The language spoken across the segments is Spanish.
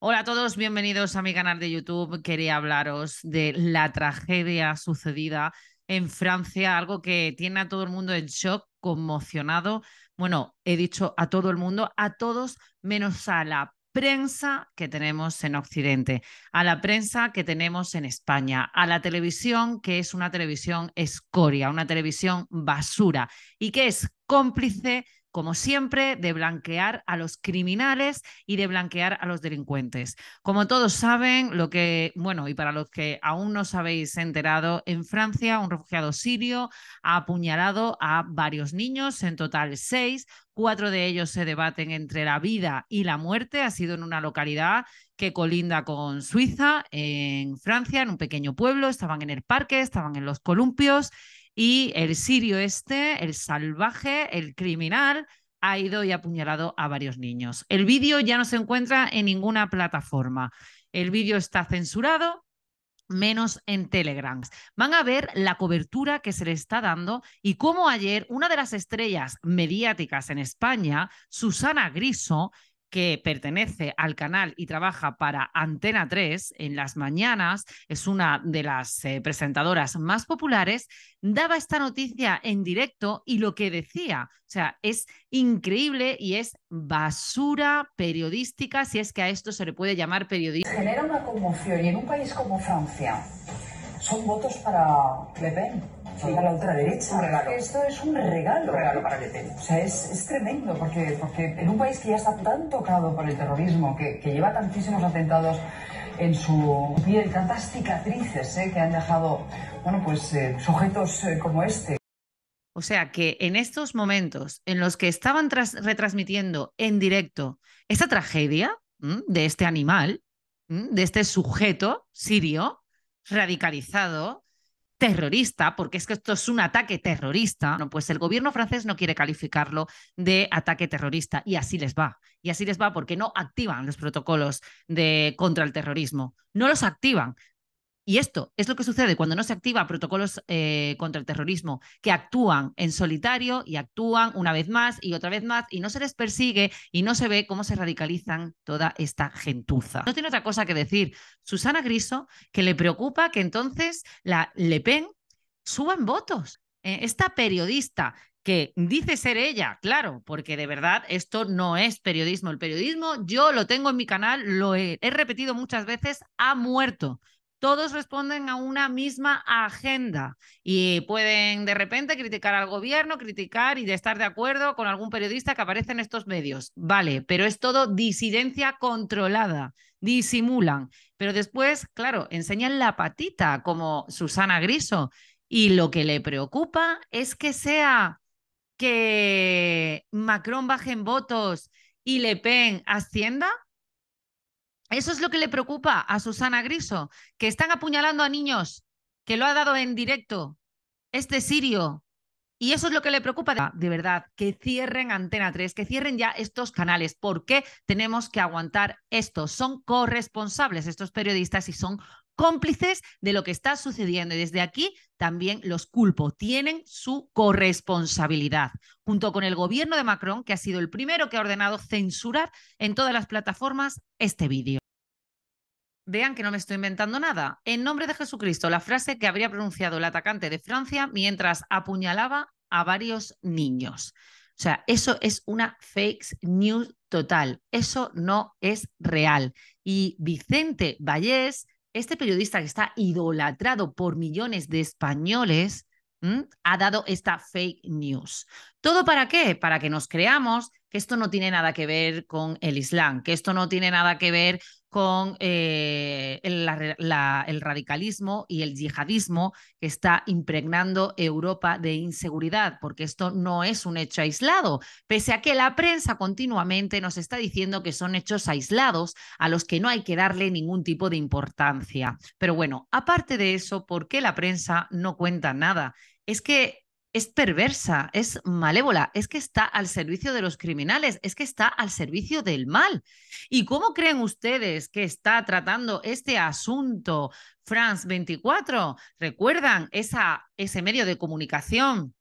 Hola a todos, bienvenidos a mi canal de YouTube. Quería hablaros de la tragedia sucedida en Francia, algo que tiene a todo el mundo en shock, conmocionado. Bueno, he dicho a todo el mundo, a todos menos a la prensa que tenemos en Occidente, a la prensa que tenemos en España, a la televisión que es una televisión escoria, una televisión basura y que es cómplice como siempre, de blanquear a los criminales y de blanquear a los delincuentes. Como todos saben, lo que, bueno, y para los que aún no os habéis enterado, en Francia un refugiado sirio ha apuñalado a varios niños, en total seis, Cuatro de ellos se debaten entre la vida y la muerte. Ha sido en una localidad que colinda con Suiza, en Francia, en un pequeño pueblo. Estaban en el parque, estaban en los columpios y el sirio este, el salvaje, el criminal, ha ido y apuñalado a varios niños. El vídeo ya no se encuentra en ninguna plataforma. El vídeo está censurado, menos en Telegram. Van a ver la cobertura que se le está dando y cómo ayer una de las estrellas mediáticas en España, Susana Griso, que pertenece al canal y trabaja para Antena 3 en las mañanas, es una de las eh, presentadoras más populares, daba esta noticia en directo y lo que decía, o sea, es increíble y es basura periodística, si es que a esto se le puede llamar periodismo. Genera una conmoción y en un país como Francia son votos para Le Pen, son para la ultraderecha. Esto es un regalo. Un regalo para Le Pen. O sea, es, es tremendo, porque, porque en un país que ya está tan tocado por el terrorismo, que, que lleva tantísimos atentados en su piel, tantas cicatrices ¿eh? que han dejado bueno, pues, eh, sujetos eh, como este. O sea que en estos momentos en los que estaban retransmitiendo en directo esta tragedia de este animal, de este sujeto sirio, radicalizado, terrorista, porque es que esto es un ataque terrorista, no, pues el gobierno francés no quiere calificarlo de ataque terrorista y así les va. Y así les va porque no activan los protocolos de, contra el terrorismo, no los activan, y esto es lo que sucede cuando no se activa protocolos eh, contra el terrorismo, que actúan en solitario y actúan una vez más y otra vez más y no se les persigue y no se ve cómo se radicalizan toda esta gentuza. No tiene otra cosa que decir Susana Griso que le preocupa que entonces la Le Pen suba en votos. Eh, esta periodista que dice ser ella, claro, porque de verdad esto no es periodismo. El periodismo yo lo tengo en mi canal, lo he repetido muchas veces, ha muerto todos responden a una misma agenda y pueden de repente criticar al gobierno, criticar y de estar de acuerdo con algún periodista que aparece en estos medios. Vale, pero es todo disidencia controlada, disimulan. Pero después, claro, enseñan la patita como Susana Griso y lo que le preocupa es que sea que Macron baje en votos y Le Pen ascienda eso es lo que le preocupa a Susana Griso, que están apuñalando a niños, que lo ha dado en directo este sirio. Y eso es lo que le preocupa de verdad, que cierren Antena 3, que cierren ya estos canales. ¿Por qué tenemos que aguantar esto? Son corresponsables estos periodistas y son cómplices de lo que está sucediendo. Y desde aquí también los culpo, tienen su corresponsabilidad, junto con el gobierno de Macron, que ha sido el primero que ha ordenado censurar en todas las plataformas este vídeo. Vean que no me estoy inventando nada. En nombre de Jesucristo, la frase que habría pronunciado el atacante de Francia mientras apuñalaba a varios niños. O sea, eso es una fake news total. Eso no es real. Y Vicente Vallés, este periodista que está idolatrado por millones de españoles ha dado esta fake news. ¿Todo para qué? Para que nos creamos que esto no tiene nada que ver con el Islam, que esto no tiene nada que ver con eh, el, radicalismo y el yihadismo que está impregnando Europa de inseguridad, porque esto no es un hecho aislado, pese a que la prensa continuamente nos está diciendo que son hechos aislados a los que no hay que darle ningún tipo de importancia. Pero bueno, aparte de eso, ¿por qué la prensa no cuenta nada? Es que es perversa, es malévola, es que está al servicio de los criminales, es que está al servicio del mal. ¿Y cómo creen ustedes que está tratando este asunto France 24? ¿Recuerdan esa, ese medio de comunicación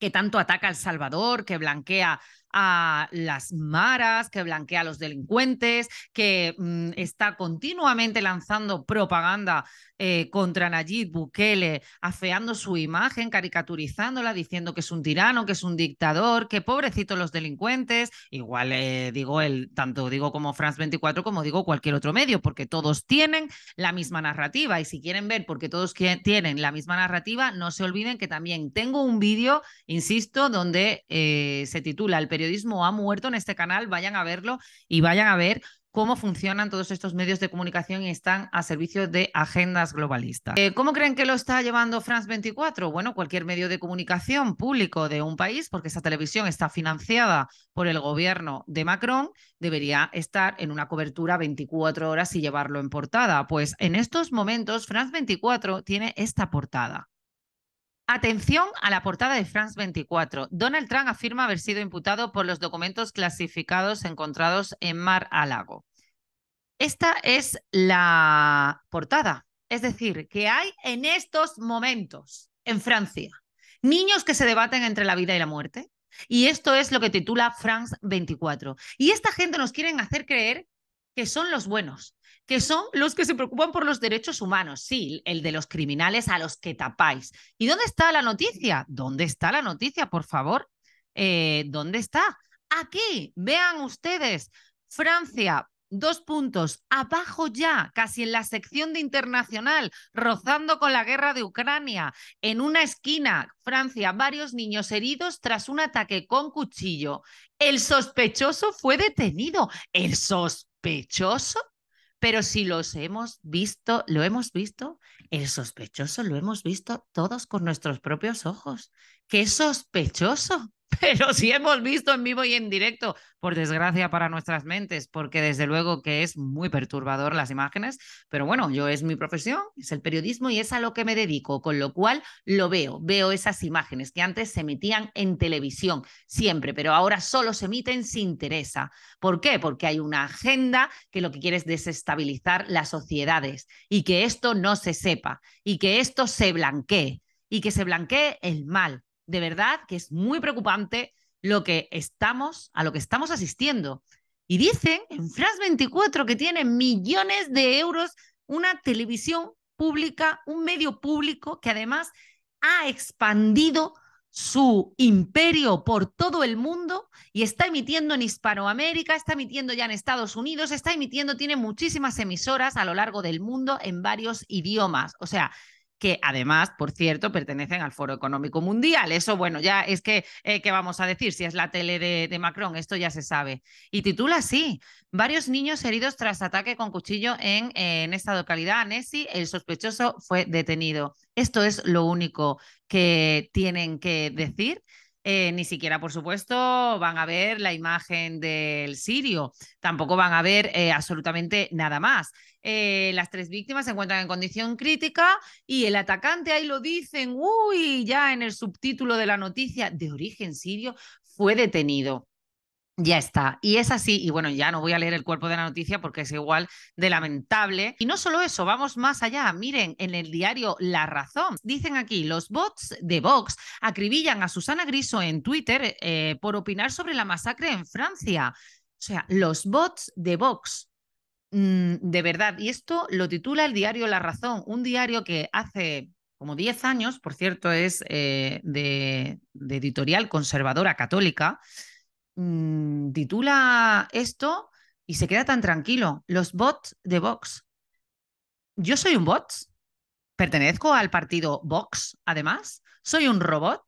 que tanto ataca a El Salvador, que blanquea a las maras, que blanquea a los delincuentes, que mm, está continuamente lanzando propaganda eh, contra Nayib Bukele, afeando su imagen, caricaturizándola, diciendo que es un tirano, que es un dictador, que pobrecitos los delincuentes. Igual eh, digo el, tanto digo como France 24 como digo cualquier otro medio, porque todos tienen la misma narrativa. Y si quieren ver porque todos tienen la misma narrativa, no se olviden que también tengo un vídeo, insisto, donde eh, se titula El periodismo ha muerto en este canal, vayan a verlo y vayan a ver cómo funcionan todos estos medios de comunicación y están a servicio de agendas globalistas. Eh, ¿Cómo creen que lo está llevando France 24? Bueno, cualquier medio de comunicación público de un país, porque esa televisión está financiada por el gobierno de Macron, debería estar en una cobertura 24 horas y llevarlo en portada. Pues en estos momentos, France 24 tiene esta portada. Atención a la portada de France 24. Donald Trump afirma haber sido imputado por los documentos clasificados encontrados en Mar a Lago. Esta es la portada. Es decir, que hay en estos momentos en Francia niños que se debaten entre la vida y la muerte. Y esto es lo que titula France 24. Y esta gente nos quiere hacer creer que son los buenos, que son los que se preocupan por los derechos humanos, sí, el de los criminales a los que tapáis. ¿Y dónde está la noticia? ¿Dónde está la noticia, por favor? Eh, ¿Dónde está? Aquí, vean ustedes, Francia dos puntos, abajo ya, casi en la sección de internacional, rozando con la guerra de Ucrania, en una esquina, Francia, varios niños heridos tras un ataque con cuchillo. El sospechoso fue detenido. ¿El sospechoso? Pero si los hemos visto, lo hemos visto, el sospechoso lo hemos visto todos con nuestros propios ojos qué sospechoso. Pero si hemos visto en vivo y en directo, por desgracia para nuestras mentes, porque desde luego que es muy perturbador las imágenes, pero bueno, yo es mi profesión, es el periodismo y es a lo que me dedico, con lo cual lo veo, veo esas imágenes que antes se emitían en televisión siempre, pero ahora solo se emiten si interesa. ¿Por qué? Porque hay una agenda que lo que quiere es desestabilizar las sociedades y que esto no se sepa y que esto se blanquee y que se blanquee el mal de verdad que es muy preocupante lo que estamos, a lo que estamos asistiendo. Y dicen en France 24 que tiene millones de euros una televisión pública, un medio público que además ha expandido su imperio por todo el mundo y está emitiendo en Hispanoamérica, está emitiendo ya en Estados Unidos, está emitiendo, tiene muchísimas emisoras a lo largo del mundo en varios idiomas. O sea, que además, por cierto, pertenecen al Foro Económico Mundial. Eso, bueno, ya es que, eh, ¿qué vamos a decir? Si es la tele de, Macron, esto ya se sabe. Y titula así, varios niños heridos tras ataque con cuchillo en, eh, en esta localidad, Nessie. el sospechoso fue detenido. Esto es lo único que tienen que decir eh, ni siquiera, por supuesto, van a ver la imagen del sirio, tampoco van a ver eh, absolutamente nada más. Eh, las tres víctimas se encuentran en condición crítica y el atacante, ahí lo dicen, uy, ya en el subtítulo de la noticia de origen sirio, fue detenido. Ya está. Y es así, y bueno, ya no voy a leer el cuerpo de la noticia porque es igual de lamentable. Y no solo eso, vamos más allá. Miren, en el diario La Razón, dicen aquí, los bots de Vox acribillan a Susana Griso en Twitter eh, por opinar sobre la masacre en Francia. O sea, los bots de Vox. Mm, de verdad, y esto lo titula el diario La Razón, un diario que hace como 10 años, por cierto, es eh, de editorial conservadora católica. Mm, titula esto y se queda tan tranquilo. Los bots de Vox. Yo soy un bot. Pertenezco al partido Vox, además. Soy un robot.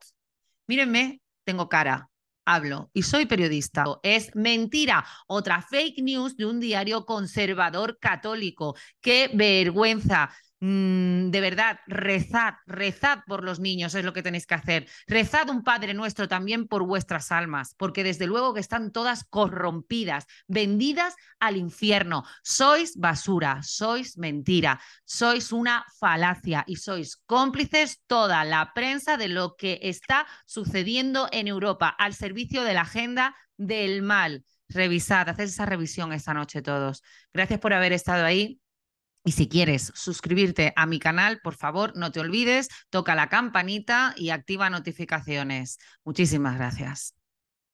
Mírenme, tengo cara, hablo y soy periodista. Es mentira, otra fake news de un diario conservador católico. ¡Qué vergüenza! Mm, de verdad, rezad, rezad por los niños, es lo que tenéis que hacer. Rezad un Padre nuestro también por vuestras almas, porque desde luego que están todas corrompidas, vendidas al infierno. Sois basura, sois mentira, sois una falacia y sois cómplices toda la prensa de lo que está sucediendo en Europa al servicio de la agenda del mal. Revisad, haced esa revisión esta noche todos. Gracias por haber estado ahí. Y si quieres suscribirte a mi canal, por favor, no te olvides, toca la campanita y activa notificaciones. Muchísimas gracias.